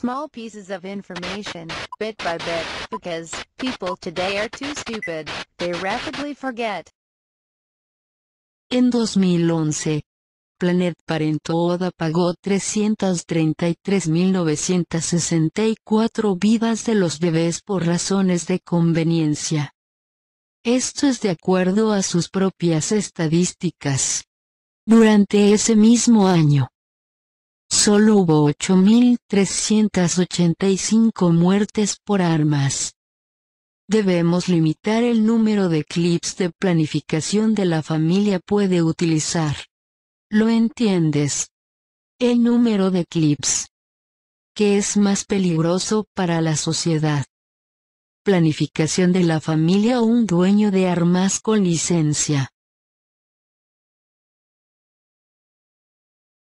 small pieces of information, bit by bit, because people today are too stupid, they rapidly forget. En 2011, Planet Parenthood pagó 333.964 vidas de los bebés por razones de conveniencia. Esto es de acuerdo a sus propias estadísticas. Durante ese mismo año, solo hubo 8.385 muertes por armas. Debemos limitar el número de clips de planificación de la familia puede utilizar. ¿Lo entiendes? El número de clips. que es más peligroso para la sociedad? Planificación de la familia o un dueño de armas con licencia.